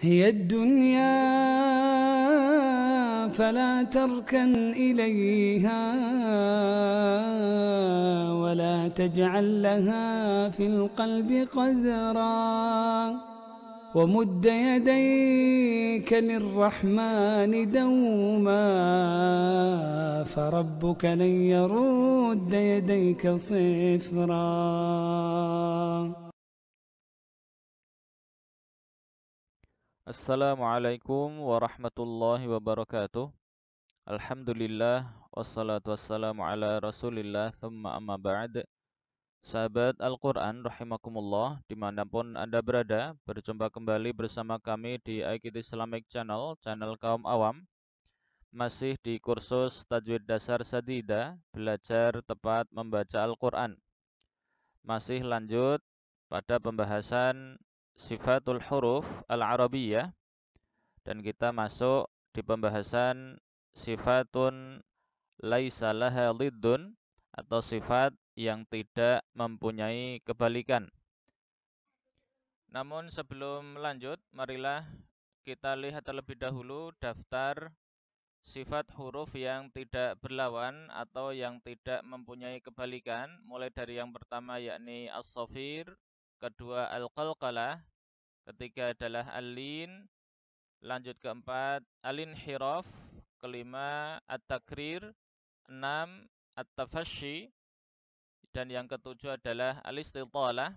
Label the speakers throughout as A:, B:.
A: هي الدنيا فلا تركن إليها ولا تجعل لها في القلب قذرا ومد يديك للرحمن دوما فربك لن يرد يديك صفرا Assalamualaikum warahmatullahi wabarakatuh. Alhamdulillah wassalatu wassalamu ala Rasulillah thumma amma ba'd. Sahabat Al-Qur'an rahimakumullah dimanapun Anda berada, berjumpa kembali bersama kami di IKT Islamic Channel, channel kaum awam. Masih di kursus Tajwid Dasar Sadida, belajar tepat membaca Al-Qur'an. Masih lanjut pada pembahasan sifatul huruf al-arabiyah dan kita masuk di pembahasan sifatun laisa laha liddun atau sifat yang tidak mempunyai kebalikan. Namun sebelum lanjut, marilah kita lihat terlebih dahulu daftar sifat huruf yang tidak berlawan atau yang tidak mempunyai kebalikan mulai dari yang pertama yakni as-safir kedua al-qalqalah, ketiga adalah alin, lanjut keempat alin hirof, kelima at-takrir, enam at-tafashi, dan yang ketujuh adalah al-istitalah.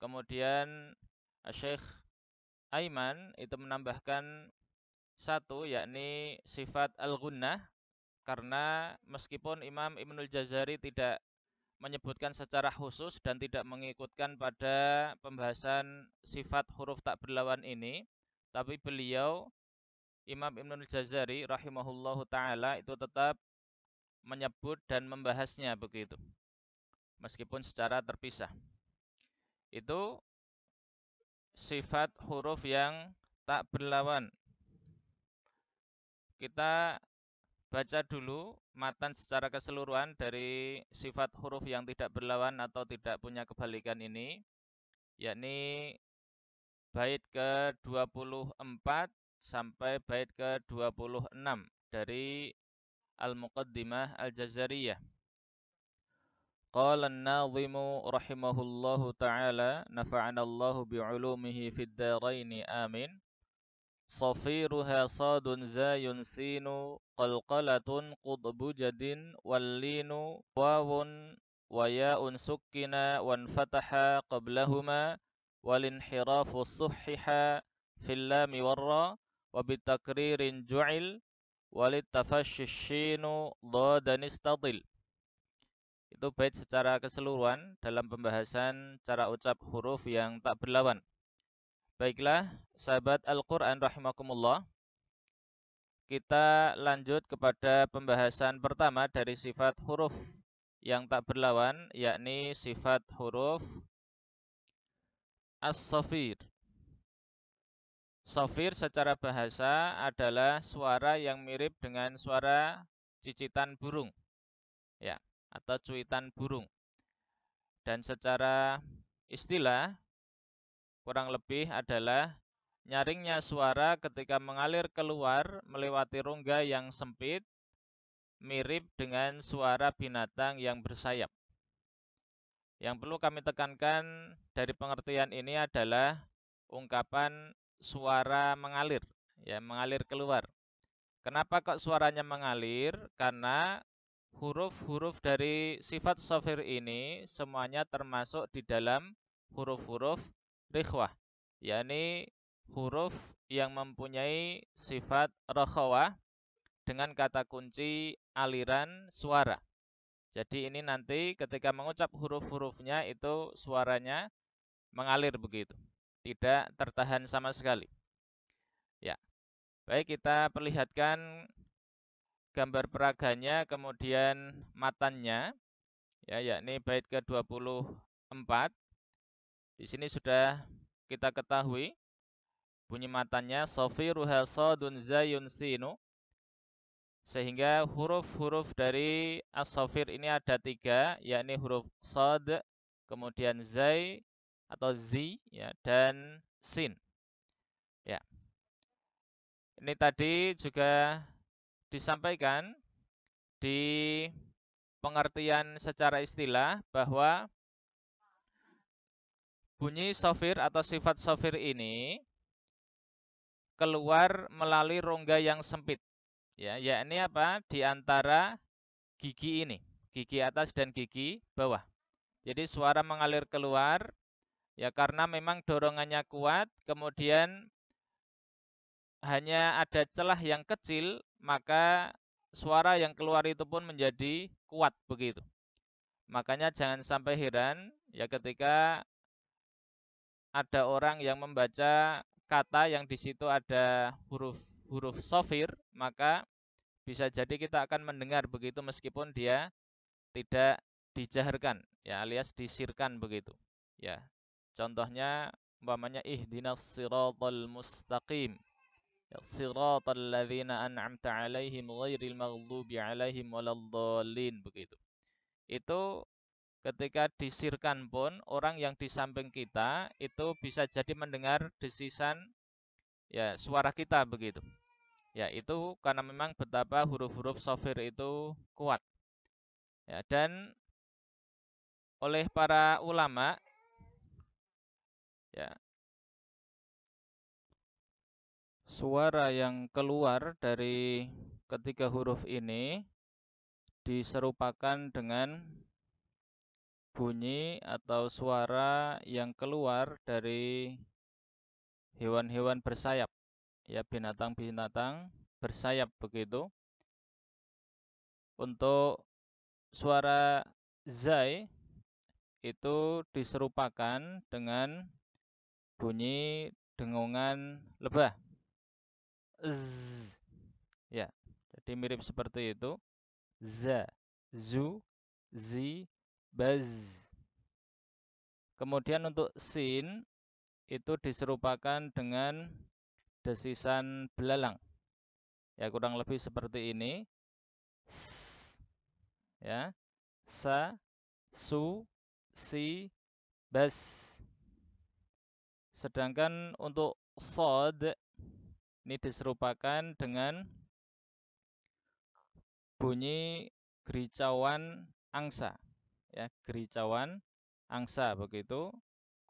A: Kemudian Syekh Aiman itu menambahkan satu yakni sifat al-gunnah karena meskipun Imam Ibnul Jazari tidak menyebutkan secara khusus dan tidak mengikutkan pada pembahasan sifat huruf tak berlawan ini, tapi beliau Imam Ibn al Jazari rahimahullahu taala itu tetap menyebut dan membahasnya begitu. Meskipun secara terpisah. Itu sifat huruf yang tak berlawan. Kita Baca dulu matan secara keseluruhan dari sifat huruf yang tidak berlawan atau tidak punya kebalikan ini, yakni bait ke-24 sampai bait ke-26 dari Al-Muqaddimah Al-Jazariyah. Qala an nazimu rahimahullahu taala nafa'anallahu bi'ulumihi fid-dharain amin. صفيرها صاد زاي سين قلقلة قضب جد واللين واو وياء سكنا وانفتحا قبلهما والانحراف صحح في اللام والراء وبتكرير جعل وللتفشي الشين ضادا استضل Itu bait secara keseluruhan dalam pembahasan cara ucap huruf yang tak berlawan. Baiklah, sahabat Al-Quran rahimakumullah. Kita lanjut kepada pembahasan pertama dari sifat huruf yang tak berlawan, yakni sifat huruf as-safir. Safir secara bahasa adalah suara yang mirip dengan suara cicitan burung. Ya, atau cuitan burung. Dan secara istilah kurang lebih adalah nyaringnya suara ketika mengalir keluar melewati rongga yang sempit, mirip dengan suara binatang yang bersayap. Yang perlu kami tekankan dari pengertian ini adalah ungkapan suara mengalir, ya mengalir keluar. Kenapa kok suaranya mengalir? Karena huruf-huruf dari sifat sofir ini semuanya termasuk di dalam huruf-huruf rikhwah, yakni huruf yang mempunyai sifat rokhawah dengan kata kunci aliran suara. Jadi ini nanti ketika mengucap huruf-hurufnya itu suaranya mengalir begitu. Tidak tertahan sama sekali. Ya. Baik, kita perlihatkan gambar peraganya kemudian matanya, ya yakni bait ke-24 di sini sudah kita ketahui bunyi matanya so sadun zayun sinu sehingga huruf-huruf dari asofir ini ada tiga yakni huruf sod kemudian zai atau z ya dan sin ya ini tadi juga disampaikan di pengertian secara istilah bahwa Bunyi sofir atau sifat sofir ini keluar melalui rongga yang sempit. Ya, ini apa? Di antara gigi ini, gigi atas dan gigi bawah. Jadi suara mengalir keluar ya karena memang dorongannya kuat, kemudian hanya ada celah yang kecil, maka suara yang keluar itu pun menjadi kuat begitu. Makanya jangan sampai heran ya ketika ada orang yang membaca kata yang di situ ada huruf huruf sofir, maka bisa jadi kita akan mendengar begitu meskipun dia tidak dijaharkan, ya alias disirkan begitu. Ya. Contohnya umpamanya ihdinas siratal mustaqim. Ya, siratal ladzina an'amta 'alaihim ghairil maghdubi 'alaihim waladhdallin begitu. Itu Ketika disirkan pun orang yang di samping kita itu bisa jadi mendengar desisan ya suara kita begitu. Ya itu karena memang betapa huruf-huruf sofir itu kuat. Ya, dan oleh para ulama ya suara yang keluar dari ketiga huruf ini diserupakan dengan bunyi atau suara yang keluar dari hewan-hewan bersayap ya binatang-binatang bersayap begitu untuk suara zai itu diserupakan dengan bunyi dengungan lebah z ya jadi mirip seperti itu z zu zi baz. Kemudian untuk sin itu diserupakan dengan desisan belalang. Ya, kurang lebih seperti ini. S, ya. Sa, su, si, bas. Sedangkan untuk sod ini diserupakan dengan bunyi gericauan angsa ya gericawan angsa begitu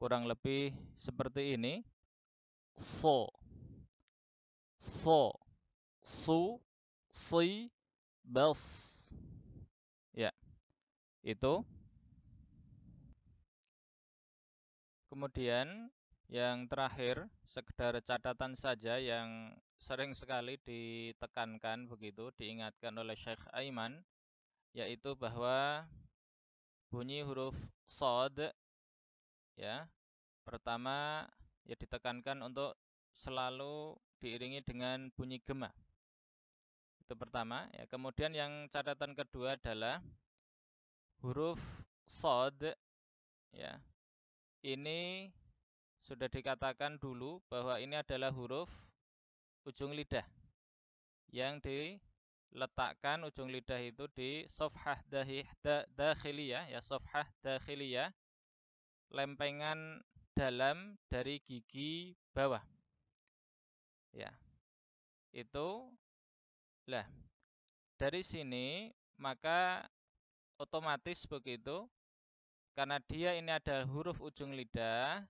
A: kurang lebih seperti ini so so su si bels ya itu kemudian yang terakhir sekedar catatan saja yang sering sekali ditekankan begitu diingatkan oleh Syekh Aiman yaitu bahwa bunyi huruf sod ya pertama ya ditekankan untuk selalu diiringi dengan bunyi gema itu pertama ya kemudian yang catatan kedua adalah huruf sod ya ini sudah dikatakan dulu bahwa ini adalah huruf ujung lidah yang di letakkan ujung lidah itu di sofhah dahih da, dakhiliyah ya sofhah dakhiliyah lempengan dalam dari gigi bawah ya itu lah dari sini maka otomatis begitu karena dia ini ada huruf ujung lidah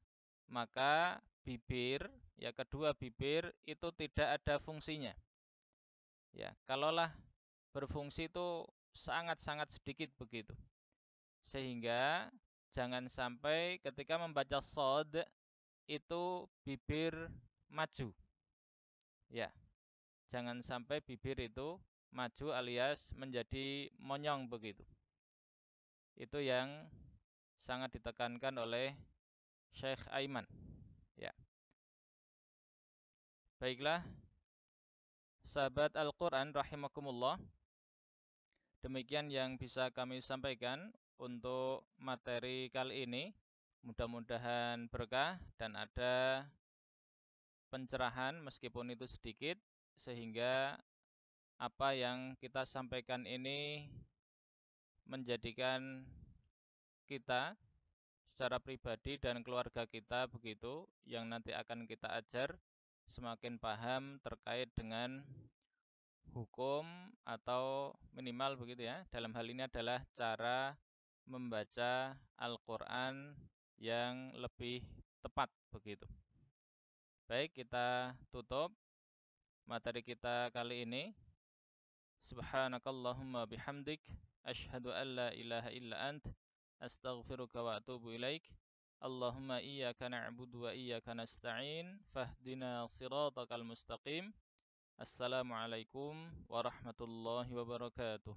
A: maka bibir ya kedua bibir itu tidak ada fungsinya Ya, kalaulah berfungsi itu sangat-sangat sedikit begitu. Sehingga jangan sampai ketika membaca sod itu bibir maju. Ya. Jangan sampai bibir itu maju alias menjadi monyong begitu. Itu yang sangat ditekankan oleh Syekh Aiman. Ya. Baiklah, Sahabat Al-Quran rahimakumullah. Demikian yang bisa kami sampaikan untuk materi kali ini. Mudah-mudahan berkah dan ada pencerahan meskipun itu sedikit sehingga apa yang kita sampaikan ini menjadikan kita secara pribadi dan keluarga kita begitu yang nanti akan kita ajar semakin paham terkait dengan hukum atau minimal begitu ya. Dalam hal ini adalah cara membaca Al-Qur'an yang lebih tepat begitu. Baik, kita tutup materi kita kali ini. Subhanakallahumma bihamdik asyhadu an la ilaha illa ant astaghfiruka wa atubu ilaika Allahumma iyyaka na'budu wa iyyaka nasta'in fahdina siratakal mustaqim Assalamualaikum warahmatullahi wabarakatuh